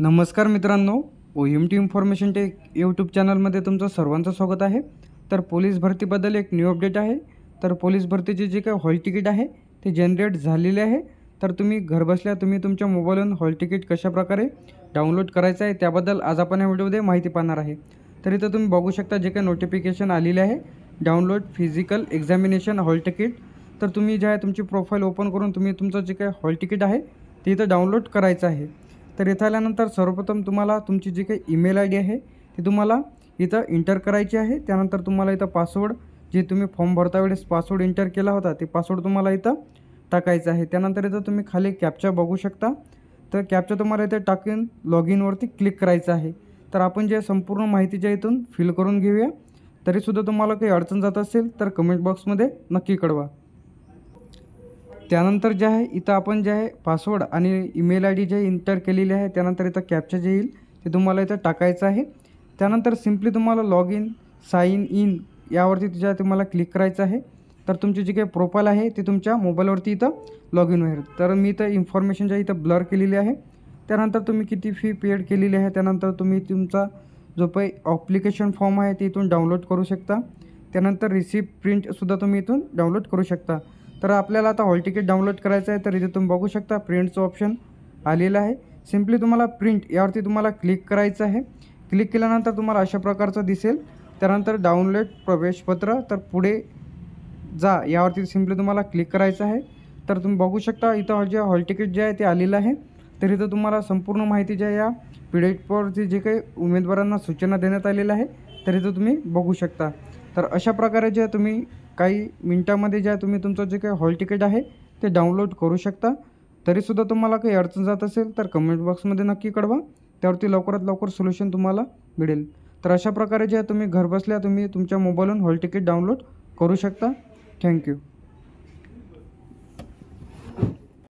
नमस्कार मित्रांनो O M T information tech YouTube चॅनलमध्ये तुमचं सर्वांचं स्वागत आहे तर पोलीस भरतीबद्दल एक न्यू अपडेट आहे तर पोलीस भरतीचे जे काही हॉल तिकीट आहे ते जनरेट झालेले आहे तर तुम्ही घरबसल्या तुम्ही तुमच्या मोबाईलवरून हॉल तिकीट कशाप्रकारे डाउनलोड करायचं आहे त्याबद्दल आज आपण या व्हिडिओमध्ये माहिती पाहणार आहे तर इथं तुम्ही बघू शकता जे काही नोटिफिकेशन आलेले आहे download physical examination hall ticket तर तुम्ही जे आहे तुमची प्रोफाईल ओपन करून तुम्ही तुमचं जे काही हॉल तिकीट आहे ते इथं डाउनलोड करायचं आहे तर इथं आल्यानंतर सर्वप्रथम तुम्हाला तुमची जी काही ईमेल आय डी आहे ती तुम्हाला इथं इंटर करायची आहे त्यानंतर तुम्हाला इथं पासवर्ड जे तुम्ही फॉर्म भरता वेळेस पासवर्ड इंटर केला होता ते पासवर्ड तुम्हाला इथं टाकायचं आहे त्यानंतर इथं तुम्ही खाली कॅप्चा बघू शकता तर कॅप्चा तुम्हाला इथे टाकून लॉग इनवरती क्लिक करायचं आहे तर आपण जे संपूर्ण माहितीच्या इथून फिल करून घेऊया तरीसुद्धा तुम्हाला काही अडचण जात असेल तर कमेंट बॉक्समध्ये नक्की कळवा त्यानंतर जे आहे इथं आपण जे आहे पासवर्ड आणि ईमेल आय डी जे इंटर केलेली आहे त्यानंतर इथं कॅप्चर जे येईल ते तुम्हाला इथं टाकायचं आहे त्यानंतर सिम्पली तुम्हाला लॉग इन साईन इन यावरती तुझ्या तुम्हाला क्लिक करायचं आहे तर तुमची जी काही प्रोफाईल आहे ती तुमच्या मोबाईलवरती इथं लॉग इन होईल तर मी इथं इन्फॉर्मेशन जे इथं ब्लर केलेली आहे त्यानंतर तुम्ही किती फी पेड केलेली आहे त्यानंतर तुम्ही तुमचा जो पे ॲप्लिकेशन फॉर्म आहे ते इथून डाउनलोड करू शकता त्यानंतर रिसिप्ट प्रिंटसुद्धा तुम्ही इथून डाउनलोड करू शकता तर आपल्याला आता हॉल तिकीट डाउनलोड करायचं आहे तर इथे तुम्ही बघू शकता प्रिंटचं ऑप्शन आलेलं आहे सिम्पली तुम्हाला प्रिंट यावरती तुम्हाला क्लिक करायचं आहे क्लिक केल्यानंतर तुम्हाला अशा प्रकारचं दिसेल त्यानंतर डाउनलोड प्रवेशपत्र तर पुढे जा यावरती सिम्पली तुम्हाला क्लिक करायचं आहे तर तुम्ही बघू शकता इथं जे हॉल तिकीट जे आहे ते आलेलं आहे तर तुम्हाला संपूर्ण माहिती ज्या या पिढेटवरती जे काही उमेदवारांना सूचना देण्यात आलेल्या आहे तर इथं तुम्ही बघू शकता तर अशा प्रकारे जे तुम्ही काही मिनटामध्ये ज्या तुम्ही तुमचं जे काही हॉल तिकीट आहे ते डाउनलोड करू शकता तरीसुद्धा तुम्हाला काही अडचण जात असेल तर कमेंट बॉक्समध्ये नक्की कळवा त्यावरती लवकरात लवकर सोल्युशन तुम्हाला मिळेल तर अशा प्रकारे जे तुम्ही घरबसल्या तुम्ही तुमच्या मोबाईलवरून हॉल तिकीट डाउनलोड करू शकता थँक्यू